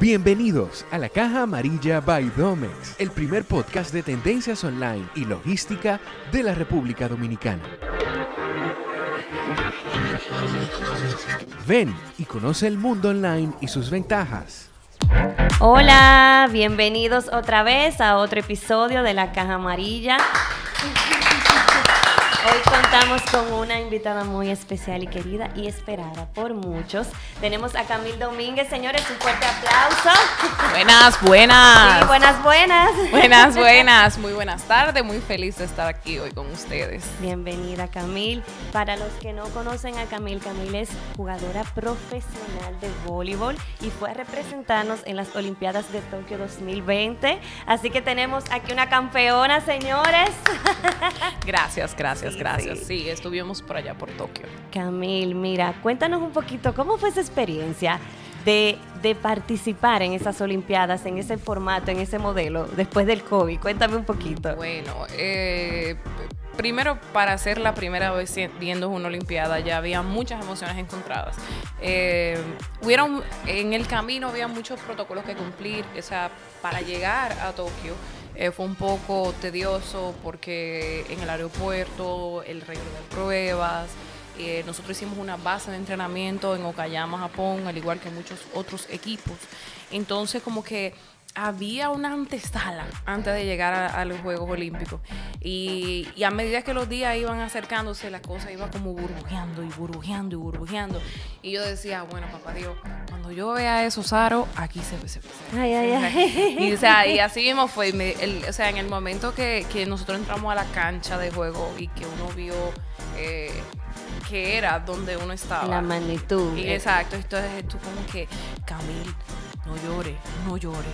Bienvenidos a la Caja Amarilla by Domex, el primer podcast de tendencias online y logística de la República Dominicana. Ven y conoce el mundo online y sus ventajas. Hola, bienvenidos otra vez a otro episodio de la Caja Amarilla. Hoy contamos con una invitada muy especial y querida y esperada por muchos. Tenemos a Camil Domínguez, señores, un fuerte aplauso. Buenas, buenas. Sí, buenas, buenas. Buenas, buenas. Muy buenas tardes, muy feliz de estar aquí hoy con ustedes. Bienvenida, Camil. Para los que no conocen a Camil, Camil es jugadora profesional de voleibol y fue a representarnos en las Olimpiadas de Tokio 2020. Así que tenemos aquí una campeona, señores. Gracias, gracias gracias. Sí. estuvimos por allá, por Tokio. Camil, mira, cuéntanos un poquito, ¿cómo fue esa experiencia de, participar en esas Olimpiadas, en ese formato, en ese modelo, después del COVID? Cuéntame un poquito. Bueno, eh, primero para ser la primera vez viendo una Olimpiada ya había muchas emociones encontradas. Eh, hubieron, en el camino había muchos protocolos que cumplir, o sea, para llegar a Tokio eh, fue un poco tedioso porque en el aeropuerto, el regreso de pruebas, eh, nosotros hicimos una base de entrenamiento en Okayama, Japón, al igual que muchos otros equipos. Entonces, como que había una antesala antes de llegar a, los Juegos Olímpicos. Y, a medida que los días iban acercándose, la cosa iba como burbujeando y burbujeando y burbujeando. Y yo decía, bueno, papá Dios, cuando yo vea eso, Saro, aquí se ve. ay, ay, ay. Y, o sea, y, así mismo fue. o sea, en el momento que, nosotros entramos a la cancha de juego y que uno vio. Eh, que era donde uno estaba. La magnitud. Y, eh. exacto, entonces tú como que, Camil, no llores, no llores,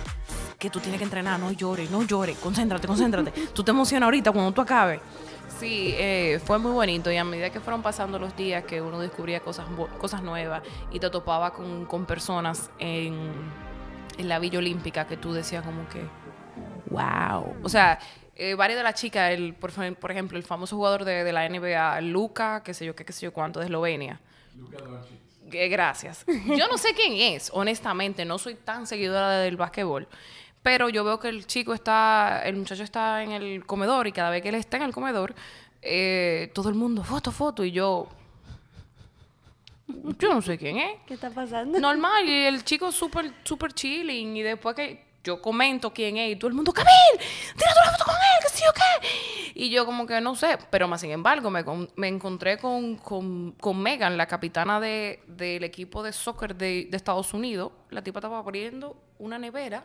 que tú tienes que entrenar, no llores, no llores, concéntrate, concéntrate. tú te emocionas ahorita cuando tú acabes. Sí, eh, fue muy bonito y a medida que fueron pasando los días que uno descubría cosas, cosas nuevas y te topaba con, con personas en, en, la Villa Olímpica que tú decías como que, wow. O sea, eh, varias de las chicas, el, por, por, ejemplo, el famoso jugador de, la NBA, Luca, qué sé yo, qué, qué sé yo cuánto, de Eslovenia. Luca eh, Gracias. Yo no sé quién es, honestamente, no soy tan seguidora del básquetbol, pero yo veo que el chico está, el muchacho está en el comedor y cada vez que él está en el comedor, eh, todo el mundo, foto, foto, y yo... Yo no sé quién es. ¿Qué está pasando? Normal, y el chico súper, súper chilling, y después que yo comento quién es y todo el mundo, tira tírate una foto con él, qué sí o qué. Y yo como que no sé, pero más sin embargo me, me encontré con, con, con, Megan, la capitana de, del equipo de soccer de, de Estados Unidos. La tipa estaba abriendo una nevera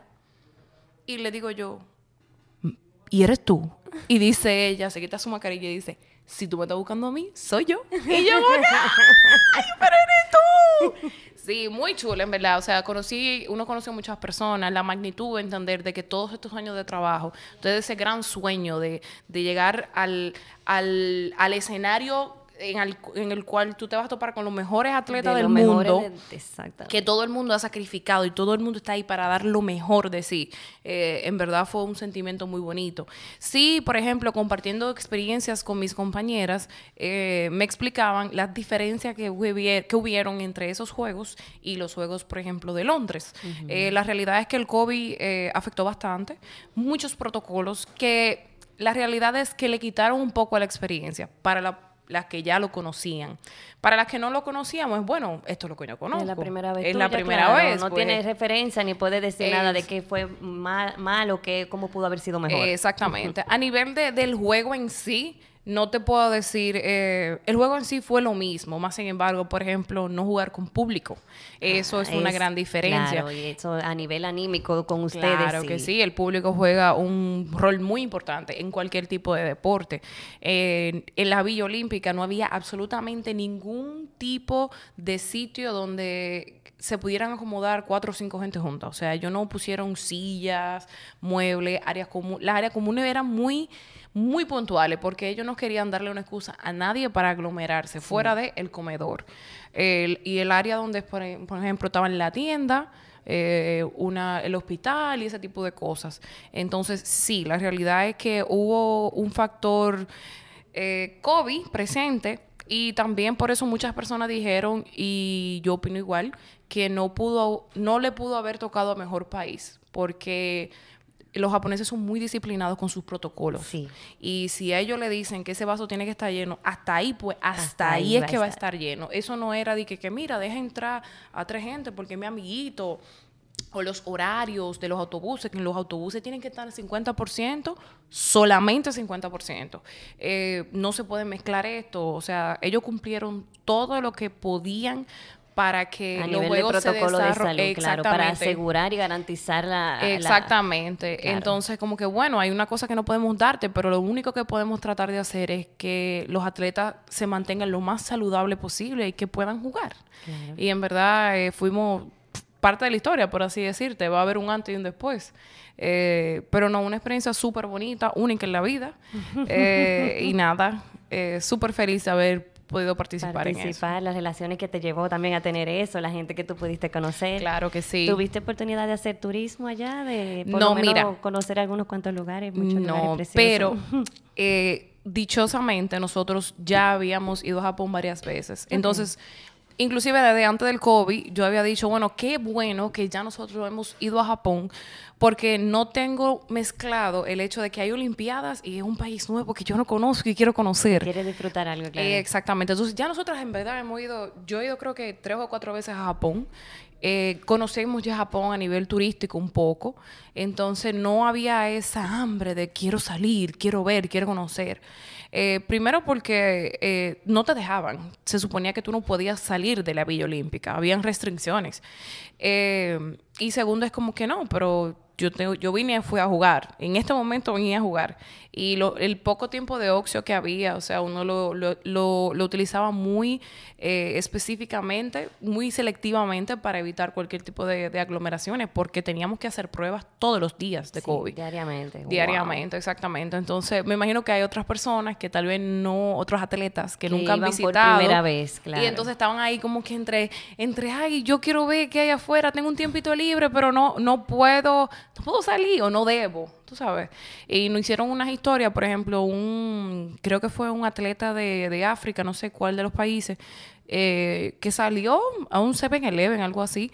y le digo yo, ¿y eres tú? Y dice ella, se quita su mascarilla y dice, si tú me estás buscando a mí, soy yo. Y yo, ¡ay, pero eres tú! Sí, muy chulo, en verdad. O sea, conocí, uno conoció muchas personas, la magnitud de entender de que todos estos años de trabajo, entonces ese gran sueño de, de llegar al, al, al escenario en el, cual tú te vas a topar con los mejores atletas del mundo. que todo el mundo ha sacrificado y todo el mundo está ahí para dar lo mejor de sí. Eh, en verdad fue un sentimiento muy bonito. Sí, por ejemplo, compartiendo experiencias con mis compañeras, eh, me explicaban las diferencias que, que, hubieron entre esos juegos y los juegos, por ejemplo, de Londres. Eh, la realidad es que el COVID afectó bastante, muchos protocolos que la realidad es que le quitaron un poco a la experiencia. Para la las que ya lo conocían. Para las que no lo conocíamos, es bueno, esto es lo que yo conozco. Es la primera vez. Es la primera vez. No pues. tiene referencia ni puede decir nada de qué fue mal, mal o qué, cómo pudo haber sido mejor. Exactamente. A nivel del juego en sí, no te puedo decir, eh, el juego en sí fue lo mismo, más sin embargo, por ejemplo, no jugar con público, eso es, una gran diferencia. Claro, y eso a nivel anímico con ustedes. Claro que sí, el público juega un rol muy importante en cualquier tipo de deporte. Eh, en la Villa Olímpica no había absolutamente ningún tipo de sitio donde se pudieran acomodar cuatro o cinco gente juntas. O sea, ellos no pusieron sillas, muebles, áreas comunes. Las áreas comunes eran muy muy puntuales porque ellos no querían darle una excusa a nadie para aglomerarse fuera del el comedor. y el área donde, por e, ejemplo, estaban la tienda, eh, el hospital y ese tipo de cosas. Entonces, sí, la realidad es que hubo un factor eh, COVID presente. Y también por eso muchas personas dijeron, y yo opino igual, que no pudo, no le pudo haber tocado a mejor país, porque los japoneses son muy disciplinados con sus protocolos. Y si a ellos le dicen que ese vaso tiene que estar lleno, hasta ahí, pues, hasta, ahí, es que va a estar lleno. Eso no era de que, mira, deja entrar a tres gente porque mi amiguito o los horarios de los autobuses, que en los autobuses tienen que estar al 50%, solamente 50%. Eh, no se puede mezclar esto, o sea, ellos cumplieron todo lo que podían para que a se de salud, claro, para asegurar y garantizar la exactamente. Entonces, como que bueno, hay una cosa que no podemos darte, pero lo único que podemos tratar de hacer es que los atletas se mantengan lo más saludable posible y que puedan jugar. Y en verdad eh, fuimos parte de la historia, por así decirte. Va a haber un antes y un después. Eh, pero no, una experiencia súper bonita, única en la vida. Eh, y nada, súper feliz de haber podido participar, participar en eso. las relaciones que te llevó también a tener eso, la gente que tú pudiste conocer. Claro que sí. ¿Tuviste oportunidad de hacer turismo allá? De, no, Conocer algunos cuantos lugares, muchos no, pero... Eh, dichosamente nosotros ya habíamos ido a Japón varias veces. Entonces, Inclusive desde antes del COVID yo había dicho, bueno, qué bueno que ya nosotros hemos ido a Japón porque no tengo mezclado el hecho de que hay Olimpiadas y es un país nuevo que yo no conozco y quiero conocer. quiere disfrutar algo, claro. exactamente. Entonces ya nosotros en verdad hemos ido, yo he ido creo que tres o cuatro veces a Japón eh, conocemos ya Japón a nivel turístico un poco, entonces no había esa hambre de quiero salir, quiero ver, quiero conocer. Eh, primero porque eh, no te dejaban, se suponía que tú no podías salir de la Villa Olímpica, habían restricciones. Eh, y segundo es como que no, pero yo, tengo, yo vine fui a jugar. En este momento venía a jugar. Y lo, el poco tiempo de oxio que había, o sea, uno lo, lo, lo, lo utilizaba muy eh, específicamente, muy selectivamente para evitar cualquier tipo de, aglomeraciones, porque teníamos que hacer pruebas todos los días de COVID. Diariamente. Diariamente, exactamente. Entonces, me imagino que hay otras personas que tal vez no, otros atletas que, nunca han visitado. Por primera vez, claro. Y entonces estaban ahí como que entre, entre, ay, yo quiero ver qué hay afuera, tengo un tiempito libre, pero no, no puedo puedo salir o no debo, tú sabes. Y nos hicieron unas historias, por ejemplo, un, creo que fue un atleta de, de África, no sé cuál de los países, eh, que salió a un 7-Eleven, algo así.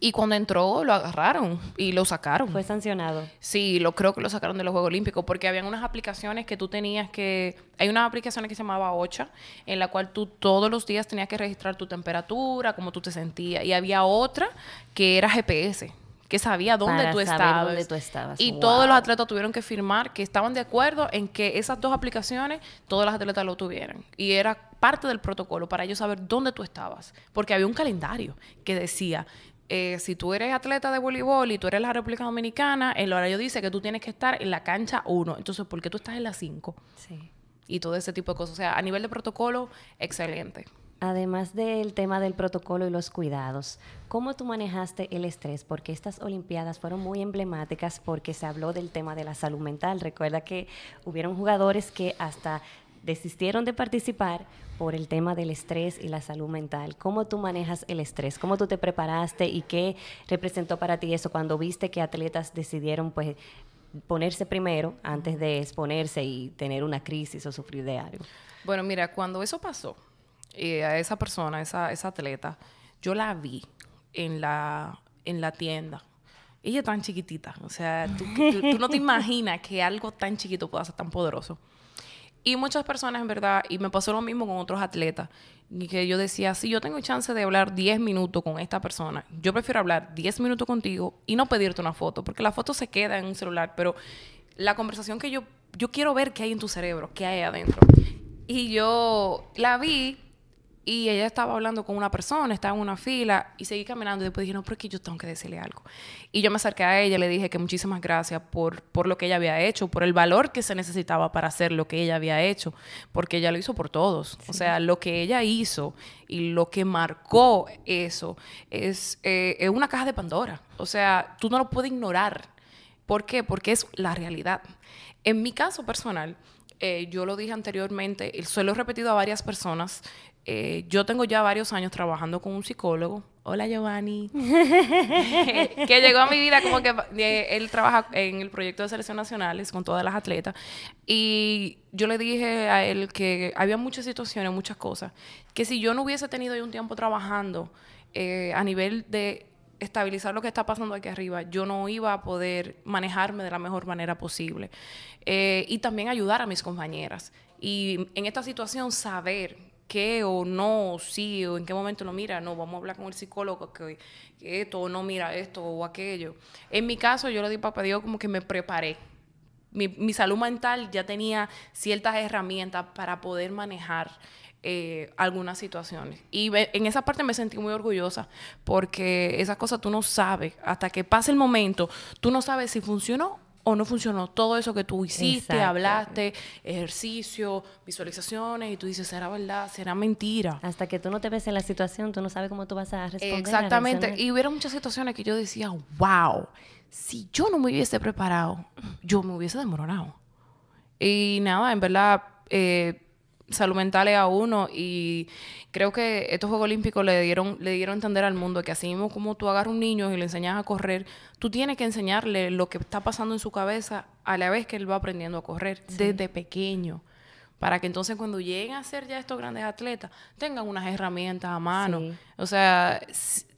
Y cuando entró, lo agarraron y lo sacaron. Fue sancionado. Sí, lo creo que lo sacaron de los Juegos Olímpicos porque había unas aplicaciones que tú tenías que... Hay una aplicación que se llamaba Ocha, en la cual tú todos los días tenías que registrar tu temperatura, cómo tú te sentías. Y había otra que era GPS que sabía dónde, tú, estabas. Y todos los atletas tuvieron que firmar que estaban de acuerdo en que esas dos aplicaciones, todos los atletas lo tuvieran. Y era parte del protocolo para ellos saber dónde tú estabas. Porque había un calendario que decía, eh, si tú eres atleta de voleibol y tú eres la República Dominicana, el horario dice que tú tienes que estar en la cancha 1. Entonces, ¿por qué tú estás en la 5? Sí. Y todo ese tipo de cosas. O sea, a nivel de protocolo, excelente. Además del tema del protocolo y los cuidados, ¿cómo tú manejaste el estrés? Porque estas Olimpiadas fueron muy emblemáticas porque se habló del tema de la salud mental. Recuerda que hubieron jugadores que hasta desistieron de participar por el tema del estrés y la salud mental. ¿Cómo tú manejas el estrés? ¿Cómo tú te preparaste y qué representó para ti eso cuando viste que atletas decidieron pues ponerse primero antes de exponerse y tener una crisis o sufrir de algo? Bueno, mira, cuando eso pasó, eh, a esa persona, esa, esa atleta, yo la vi en la, en la tienda. Ella tan chiquitita, o sea, tú, no te imaginas que algo tan chiquito pueda ser tan poderoso. Y muchas personas, en verdad, y me pasó lo mismo con otros atletas, y que yo decía, si yo tengo chance de hablar 10 minutos con esta persona, yo prefiero hablar 10 minutos contigo y no pedirte una foto, porque la foto se queda en un celular, pero la conversación que yo, yo quiero ver qué hay en tu cerebro, qué hay adentro. Y yo la vi y ella estaba hablando con una persona, estaba en una fila y seguí caminando. Y después dije, no, pero es yo tengo que decirle algo. Y yo me acerqué a ella, le dije que muchísimas gracias por, por lo que ella había hecho, por el valor que se necesitaba para hacer lo que ella había hecho, porque ella lo hizo por todos. O sea, lo que ella hizo y lo que marcó eso eh, es, una caja de Pandora. O sea, tú no lo puedes ignorar. ¿Por qué? Porque es la realidad. En mi caso personal, eh, yo lo dije anteriormente, el lo he repetido a varias personas, eh, yo tengo ya varios años trabajando con un psicólogo. Hola Giovanni. que llegó a mi vida como que eh, él trabaja en el proyecto de selección nacionales con todas las atletas. Y yo le dije a él que había muchas situaciones, muchas cosas, que si yo no hubiese tenido yo un tiempo trabajando eh, a nivel de estabilizar lo que está pasando aquí arriba, yo no iba a poder manejarme de la mejor manera posible. y también ayudar a mis compañeras. Y en esta situación, saber qué o no, o sí, o en qué momento lo mira, no, vamos a hablar con el psicólogo que, esto o no mira esto o aquello. En mi caso, yo lo di papá Dios como que me preparé. Mi, salud mental ya tenía ciertas herramientas para poder manejar eh, algunas situaciones. Y en esa parte me sentí muy orgullosa porque esas cosas tú no sabes. Hasta que pasa el momento, tú no sabes si funcionó o no funcionó todo eso que tú hiciste, hablaste, ejercicio, visualizaciones, y tú dices, será verdad, será mentira. Hasta que tú no te ves en la situación, tú no sabes cómo tú vas a responder. Exactamente. y hubiera muchas situaciones que yo decía, wow, si yo no me hubiese preparado, yo me hubiese demorado. Y nada, en verdad, eh, salud mental es a uno y creo que estos Juegos Olímpicos le dieron le dieron a entender al mundo que así mismo como tú agarras un niño y le enseñas a correr, tú tienes que enseñarle lo que está pasando en su cabeza a la vez que él va aprendiendo a correr desde pequeño para que entonces cuando lleguen a ser ya estos grandes atletas tengan unas herramientas a mano. O sea,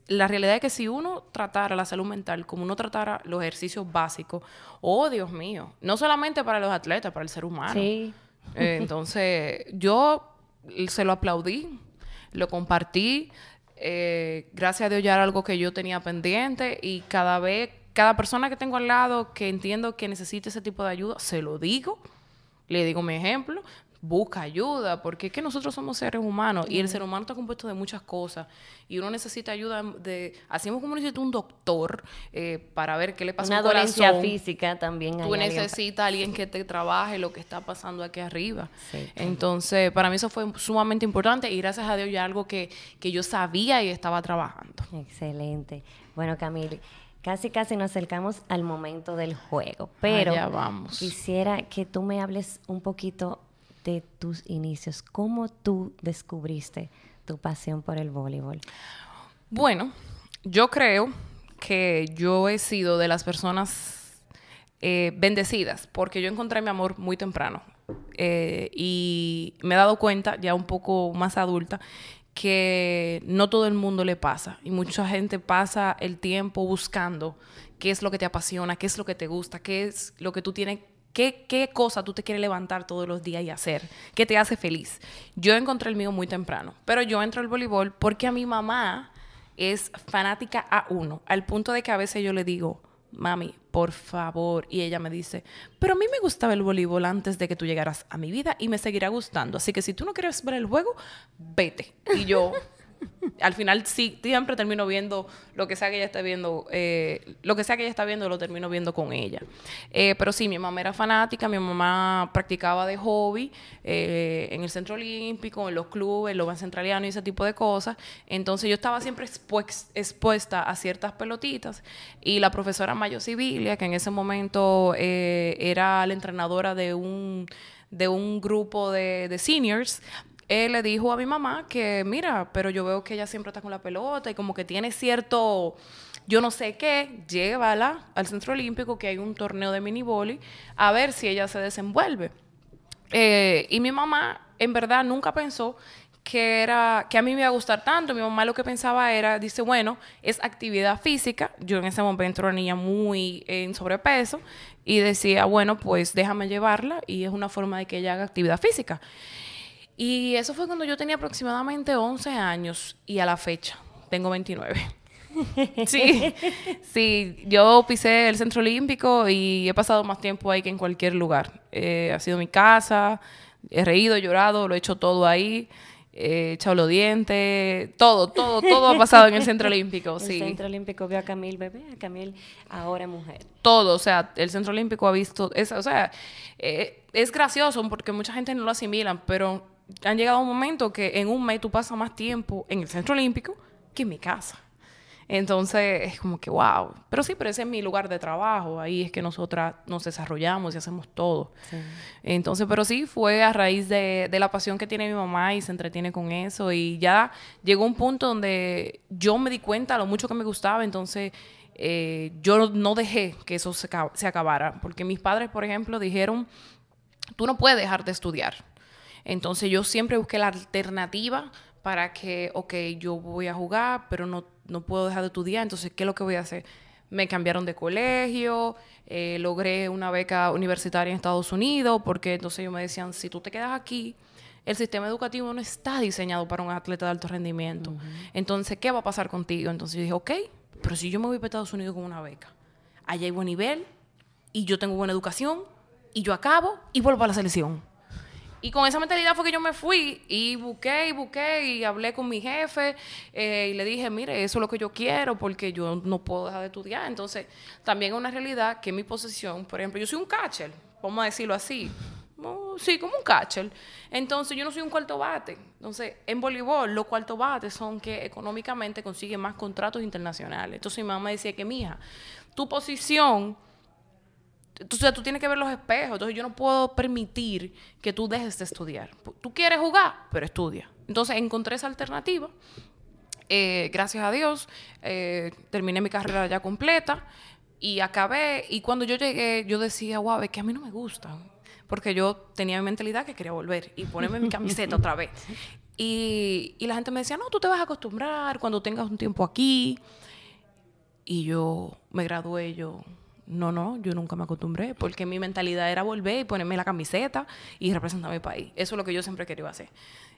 la realidad es que si uno tratara la salud mental como uno tratara los ejercicios básicos, oh Dios mío, no solamente para los atletas, para el ser humano. Sí entonces, yo se lo aplaudí, lo compartí. Eh, gracias a Dios ya era algo que yo tenía pendiente y cada vez, cada persona que tengo al lado que entiendo que necesita ese tipo de ayuda, se lo digo. Le digo mi ejemplo, busca ayuda, porque es que nosotros somos seres humanos y el ser humano está compuesto de muchas cosas y uno necesita ayuda de, hacemos como necesita un doctor eh, para ver qué le pasa. Una un dolencia física también. Tú necesitas a alguien que te trabaje lo que está pasando aquí arriba. Entonces, para mí eso fue sumamente importante y gracias a Dios ya algo que, yo sabía y estaba trabajando. Excelente. Bueno, Camille casi casi nos acercamos al momento del juego, pero vamos. quisiera que tú me hables un poquito de tus inicios? ¿Cómo tú descubriste tu pasión por el voleibol? Bueno, yo creo que yo he sido de las personas eh, bendecidas porque yo encontré mi amor muy temprano eh, y me he dado cuenta ya un poco más adulta que no todo el mundo le pasa y mucha gente pasa el tiempo buscando qué es lo que te apasiona, qué es lo que te gusta, qué es lo que tú tienes ¿Qué, cosa tú te quieres levantar todos los días y hacer? ¿Qué te hace feliz? Yo encontré el mío muy temprano, pero yo entro al voleibol porque a mi mamá es fanática a uno, al punto de que a veces yo le digo, mami, por favor. Y ella me dice, pero a mí me gustaba el voleibol antes de que tú llegaras a mi vida y me seguirá gustando. Así que si tú no quieres ver el juego, vete. Y yo, al final sí, siempre termino viendo lo que sea que ella esté viendo, eh, lo que sea que ella está viendo, lo termino viendo con ella. Eh, pero sí, mi mamá era fanática, mi mamá practicaba de hobby eh, en el Centro Olímpico, en los clubes, en los bancos centralianos y ese tipo de cosas. Entonces yo estaba siempre expuesta a ciertas pelotitas y la profesora Mayo Sibilia, que en ese momento era la entrenadora de un grupo de seniors, él le dijo a mi mamá que, mira, pero yo veo que ella siempre está con la pelota y como que tiene cierto, yo no sé qué, llévala al Centro Olímpico, que hay un torneo de mini boli, a ver si ella se desenvuelve. Eh, y mi mamá, en verdad, nunca pensó que era que a mí me iba a gustar tanto. Mi mamá lo que pensaba era, dice, bueno, es actividad física. Yo en ese momento era una niña muy en sobrepeso y decía, bueno, pues déjame llevarla y es una forma de que ella haga actividad física. Y eso fue cuando yo tenía aproximadamente 11 años y a la fecha tengo 29. Sí, sí, yo pisé el Centro Olímpico y he pasado más tiempo ahí que en cualquier lugar. Eh, ha sido mi casa, he reído, he llorado, lo he hecho todo ahí, he echado los dientes, todo, todo, todo ha pasado en el Centro Olímpico. Sí. El Centro Olímpico vio a Camil bebé, a Camil ahora mujer. Todo, o sea, el Centro Olímpico ha visto, esa o sea, eh, es gracioso porque mucha gente no lo asimilan, pero han llegado un momento que en un mes tú pasas más tiempo en el Centro Olímpico que en mi casa. Entonces es como que, wow. Pero sí, pero ese es mi lugar de trabajo. Ahí es que nosotras nos desarrollamos y hacemos todo. Entonces, pero sí, fue a raíz de, la pasión que tiene mi mamá y se entretiene con eso. Y ya llegó un punto donde yo me di cuenta lo mucho que me gustaba. Entonces, eh, yo no dejé que eso se, se acabara. Porque mis padres, por ejemplo, dijeron, tú no puedes dejar de estudiar entonces yo siempre busqué la alternativa para que, ok, yo voy a jugar, pero no, puedo dejar de estudiar, entonces, ¿qué es lo que voy a hacer? me cambiaron de colegio, eh, logré una beca universitaria en Estados Unidos, porque entonces ellos me decían, si tú te quedas aquí, el sistema educativo no está diseñado para un atleta de alto rendimiento. Entonces, ¿qué va a pasar contigo? Entonces yo dije, ok, pero si yo me voy para Estados Unidos con una beca, allá hay buen nivel y yo tengo buena educación y yo acabo y vuelvo a la selección. Y con esa mentalidad fue que yo me fui y busqué y busqué y hablé con mi jefe eh, y le dije, mire, eso es lo que yo quiero porque yo no puedo dejar de estudiar. Entonces, también es una realidad que mi posición, por ejemplo, yo soy un catcher, vamos a decirlo así. sí, como un catcher. Entonces, yo no soy un cuarto bate. Entonces, en voleibol, los cuarto bates son que económicamente consiguen más contratos internacionales. Entonces, mi mamá me decía que, mija, tu posición entonces, tú tienes que ver los espejos. Entonces, yo no puedo permitir que tú dejes de estudiar. Tú quieres jugar, pero estudia. Entonces, encontré esa alternativa. Eh, gracias a Dios, eh, terminé mi carrera ya completa y acabé. Y cuando yo llegué, yo decía, guau, es que a mí no me gusta. Porque yo tenía mi mentalidad que quería volver y ponerme mi camiseta otra vez. Y, y la gente me decía, no, tú te vas a acostumbrar cuando tengas un tiempo aquí. Y yo me gradué, yo no, no, yo nunca me acostumbré porque mi mentalidad era volver y ponerme la camiseta y representar a mi país. Eso es lo que yo siempre querido hacer.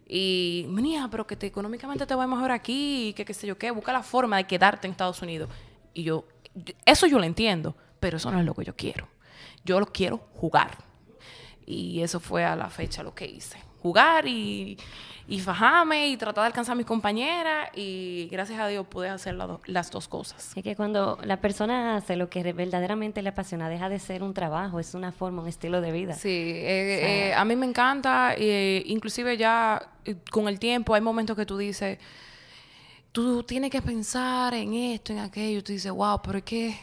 Y, mía, pero que te, económicamente te vaya mejor aquí, que qué sé yo qué, busca la forma de quedarte en Estados Unidos. Y yo, eso yo lo entiendo, pero eso no es lo que yo quiero. Yo lo quiero jugar. Y eso fue a la fecha lo que hice jugar y, y fajarme y tratar de alcanzar a mis compañeras y gracias a Dios pude hacer las dos cosas. Es que cuando la persona hace lo que verdaderamente le apasiona, deja de ser un trabajo, es una forma, un estilo de vida. Sí, eh, eh, a mí me encanta, eh, inclusive ya con el tiempo hay momentos que tú dices, tú tienes que pensar en esto, en aquello, tú dices, wow, pero es que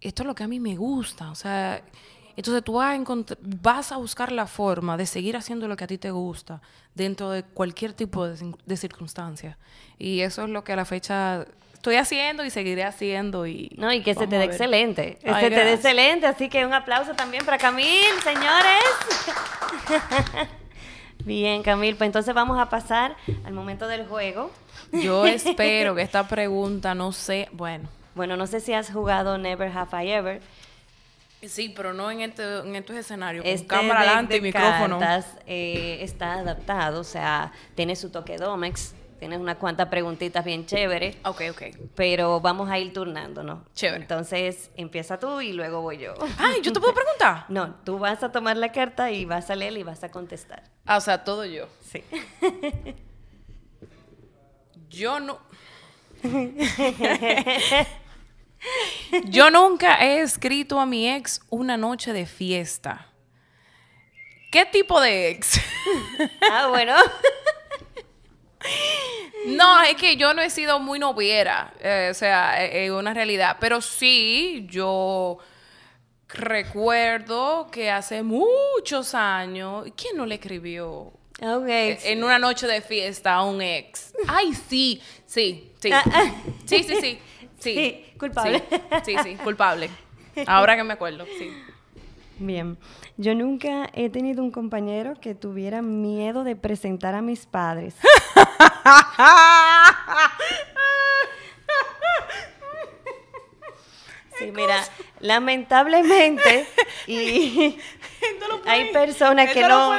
esto es lo que a mí me gusta, o sea entonces tú vas a, buscar la forma de seguir haciendo lo que a ti te gusta dentro de cualquier tipo de, circunstancia. Y eso es lo que a la fecha estoy haciendo y seguiré haciendo. Y no, y que se te dé excelente. Que se te dé excelente. Así que un aplauso también para Camil, señores. Bien, Camil, pues entonces vamos a pasar al momento del juego. Yo espero que esta pregunta, no sé, bueno. Bueno, no sé si has jugado Never Have I Ever, Sí, pero no en, este, estos escenarios, este cámara adelante y micrófono. Eh, está adaptado, o sea, tiene su toque Domex, tienes unas cuantas preguntitas bien chéveres. Ok, ok. Pero vamos a ir turnándonos. Chévere. Entonces, empieza tú y luego voy yo. Ay, ¿yo te puedo preguntar? no, tú vas a tomar la carta y vas a leer y vas a contestar. Ah, o sea, todo yo. Sí. yo no... Yo nunca he escrito a mi ex una noche de fiesta. ¿Qué tipo de ex? Ah, bueno. No, es que yo no he sido muy noviera, eh, o sea, es eh, eh, una realidad, pero sí, yo recuerdo que hace muchos años, ¿quién no le escribió? En una noche de fiesta a un ex. Ay, sí, sí, sí. Ah, ah. Sí, sí, sí. Sí. culpable. Sí, sí, culpable. Ahora que me acuerdo, sí. Bien, yo nunca he tenido un compañero que tuviera miedo de presentar a mis padres. Sí, mira, lamentablemente y hay personas que no,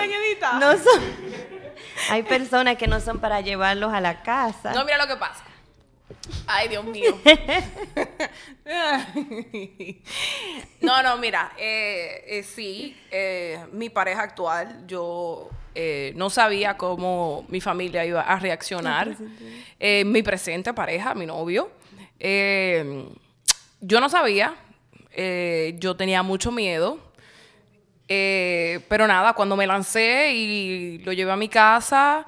hay personas que no son para llevarlos a la casa. No, mira lo que pasa. Ay, Dios mío. no, no, mira, eh, eh sí, eh, mi pareja actual, yo eh, no sabía cómo mi familia iba a reaccionar. mi presente pareja, mi novio, yo no sabía, yo tenía mucho miedo. pero nada, cuando me lancé y lo llevé a mi casa,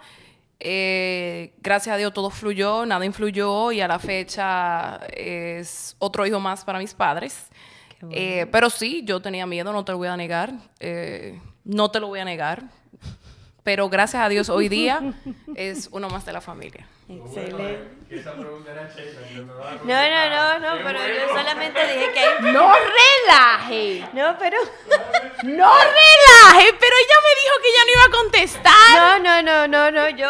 eh, gracias a Dios todo fluyó, nada influyó y a la fecha es otro hijo más para mis padres. Eh, pero sí, yo tenía miedo, no te lo voy a negar, eh, no te lo voy a negar. Pero gracias a Dios hoy día es uno más de la familia. No, no, no, no, pero yo solamente dije que hay... No relaje. No, pero... No relaje, pero ella me dijo que ya no iba a contestar. No, no, no, no, no, yo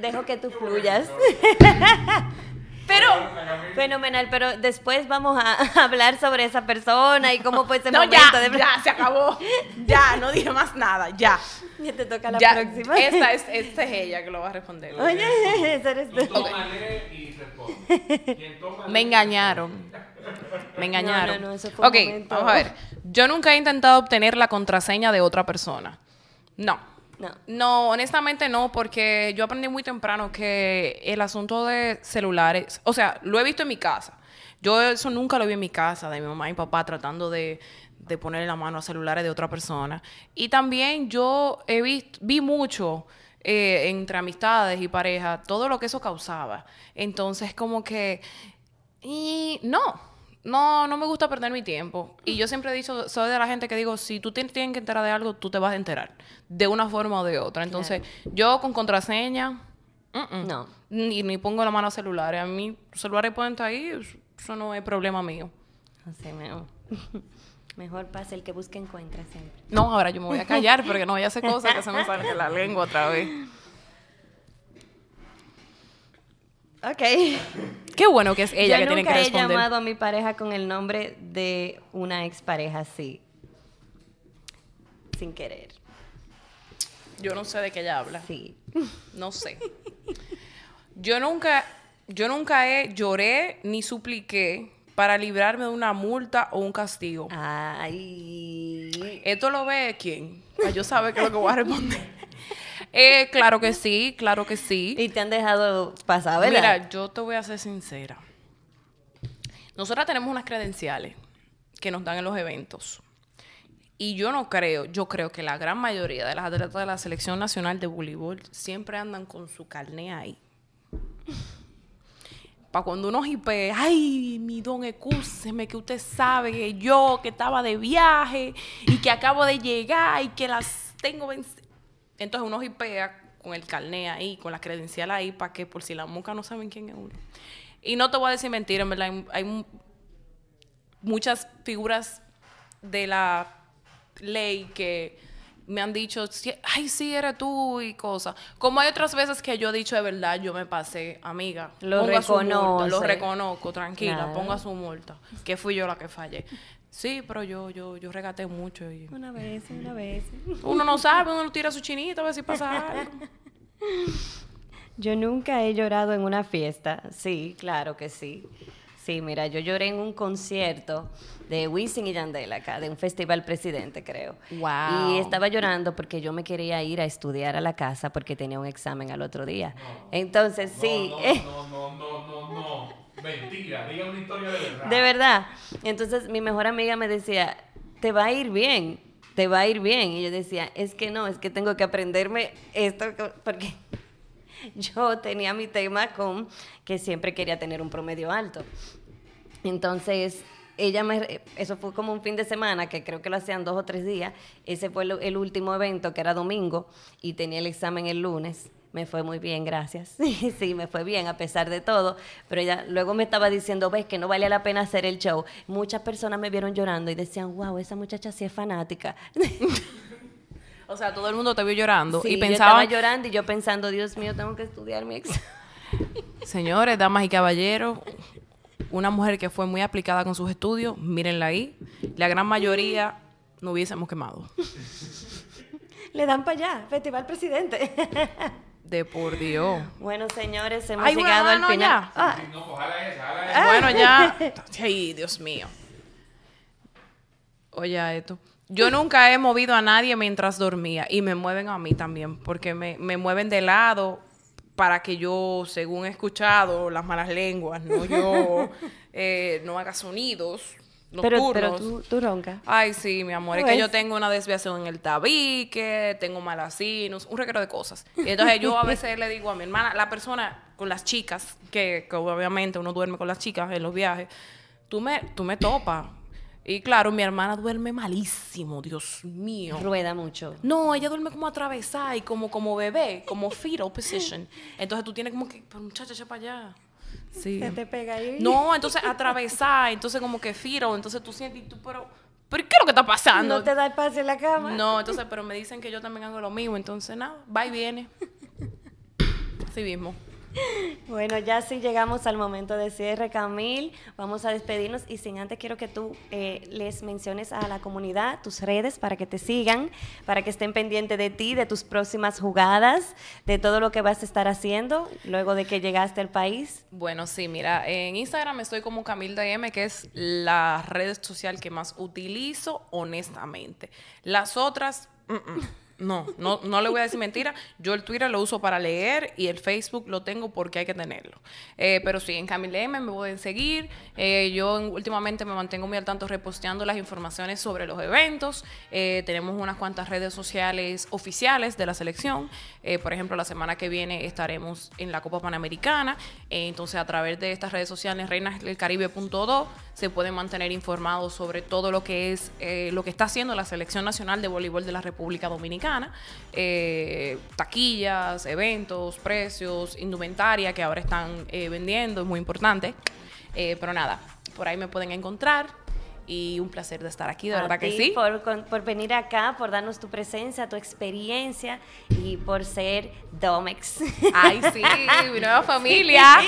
dejo que tú fluyas. Pero, fenomenal, pero después vamos a hablar sobre esa persona y cómo fue ese no, momento. Ya, ya, se acabó. Ya, no dije más nada, ya. ya te toca la próxima. esa es, ella que lo va a responder. Oye, esa eres tú. y Me engañaron. Me engañaron. No, ok, vamos a ver. Yo nunca he intentado obtener la contraseña de otra persona. No. No. honestamente no, porque yo aprendí muy temprano que el asunto de celulares, o sea, lo he visto en mi casa. Yo eso nunca lo vi en mi casa, de mi mamá y papá tratando de, de ponerle la mano a celulares de otra persona. Y también yo he visto, vi mucho eh, entre amistades y parejas, todo lo que eso causaba. Entonces, como que. Y no no, no me gusta perder mi tiempo. Y yo siempre he dicho, soy de la gente que digo, si tú tienes que enterar de algo, tú te vas a enterar, de una forma o de otra. Entonces, yo con contraseña, no. Ni, ni, pongo la mano a celulares. A mí, celulares pueden estar ahí, eso no es problema mío. Así mejor. Mejor pase el que busque encuentra siempre. No, ahora yo me voy a callar porque no voy a hacer cosas que se me salga la lengua otra vez. Ok. Qué bueno que es ella que tiene que responder. Nunca he llamado a mi pareja con el nombre de una expareja así. Sin querer. Yo no sé de qué ella habla. Sí. No sé. Yo nunca, yo nunca he lloré ni supliqué para librarme de una multa o un castigo. Ay. Esto lo ve quién. yo sabe que es lo que voy a responder. Eh, claro que sí, claro que sí. Y te han dejado pasar, ¿verdad? Mira, yo te voy a ser sincera. Nosotras tenemos unas credenciales que nos dan en los eventos. Y yo no creo, yo creo que la gran mayoría de las atletas de la selección nacional de voleibol siempre andan con su carne ahí. Para cuando uno hipe, ay, mi don, excúseme, que usted sabe que yo que estaba de viaje y que acabo de llegar y que las tengo vencidas. Entonces uno hipea con el carné ahí, con la credencial ahí, para que por si la muca no saben quién es uno. Y no te voy a decir mentira, en verdad, hay, muchas figuras de la ley que me han dicho, ay, sí, eres tú y cosas. Como hay otras veces que yo he dicho de verdad, yo me pasé, amiga. Lo reconozco. Lo reconozco, tranquila, ponga su multa, que fui yo la que fallé. Sí, pero yo, yo, yo regaté mucho. Y... Una vez, una vez. Uno no sabe, uno tira su chinito a ver si pasa algo. Yo nunca he llorado en una fiesta. Sí, claro que sí. Sí, mira, yo lloré en un concierto de Wisin y Yandel acá, de un festival presidente, creo. Wow. Y estaba llorando porque yo me quería ir a estudiar a la casa porque tenía un examen al otro día. Entonces, sí. no, no, no, no, no. Mentira, diga una historia de verdad. De verdad. Entonces mi mejor amiga me decía, te va a ir bien, te va a ir bien. Y yo decía, es que no, es que tengo que aprenderme esto porque yo tenía mi tema con que siempre quería tener un promedio alto. Entonces, ella me, eso fue como un fin de semana, que creo que lo hacían dos o tres días. Ese fue el último evento, que era domingo, y tenía el examen el lunes. Me fue muy bien, gracias. Sí, sí, me fue bien a pesar de todo. Pero ella luego me estaba diciendo, ves que no vale la pena hacer el show. Muchas personas me vieron llorando y decían, wow, esa muchacha sí es fanática. o sea, todo el mundo te vio llorando y pensaba... estaba llorando y yo pensando, Dios mío, tengo que estudiar mi examen. Señores, damas y caballeros, una mujer que fue muy aplicada con sus estudios, mírenla ahí. La gran mayoría no hubiésemos quemado. Le dan para allá, Festival Presidente. De por Dios. Bueno, señores, hemos llegado al final. Bueno, ya. Ay, Dios mío. Oye, esto. Yo nunca he movido a nadie mientras dormía y me mueven a mí también, porque me, me mueven de lado para que yo, según he escuchado las malas lenguas, no yo eh, no haga sonidos pero, pero tú, tú roncas. Ay, sí, mi amor. Es que pues. yo tengo una desviación en el tabique, tengo malacinos, un reguero de cosas. Y entonces yo a veces le digo a mi hermana, la persona con las chicas, que, obviamente uno duerme con las chicas en los viajes, tú me, tú me topas. Y claro, mi hermana duerme malísimo, Dios mío. Rueda mucho. No, ella duerme como atravesada y como, como bebé, como fetal position. Entonces tú tienes como que, pero muchacha, para allá. Sí. te pega ahí. No, entonces atravesar, entonces como que firo, entonces tú sientes, tú, pero, pero ¿qué es lo que está pasando? No te da el pase en la cama. No, entonces, pero me dicen que yo también hago lo mismo, entonces nada, va y viene. Así mismo. Bueno, ya sí llegamos al momento de cierre, Camil. Vamos a despedirnos y sin antes quiero que tú eh, les menciones a la comunidad tus redes para que te sigan, para que estén pendientes de ti, de tus próximas jugadas, de todo lo que vas a estar haciendo luego de que llegaste al país. Bueno, sí, mira, en Instagram estoy como Camil DM, que es la red social que más utilizo, honestamente. Las otras... Mm, mm. No, no, no le voy a decir mentira. Yo el Twitter lo uso para leer y el Facebook lo tengo porque hay que tenerlo. Eh, pero sí, en Camille M me pueden seguir. Eh, yo últimamente me mantengo muy al tanto reposteando las informaciones sobre los eventos. Eh, tenemos unas cuantas redes sociales oficiales de la selección. por ejemplo, la semana que viene estaremos en la Copa Panamericana. entonces, a través de estas redes sociales, reinasdelcaribe.do, se pueden mantener informados sobre todo lo que es lo que está haciendo la Selección Nacional de Voleibol de la República Dominicana eh, taquillas, eventos, precios, indumentaria que ahora están eh, vendiendo, es muy importante. Eh, pero nada, por ahí me pueden encontrar y un placer de estar aquí, de verdad que sí. Por, venir acá, por darnos tu presencia, tu experiencia y por ser Domex. Ay, sí, mi nueva familia.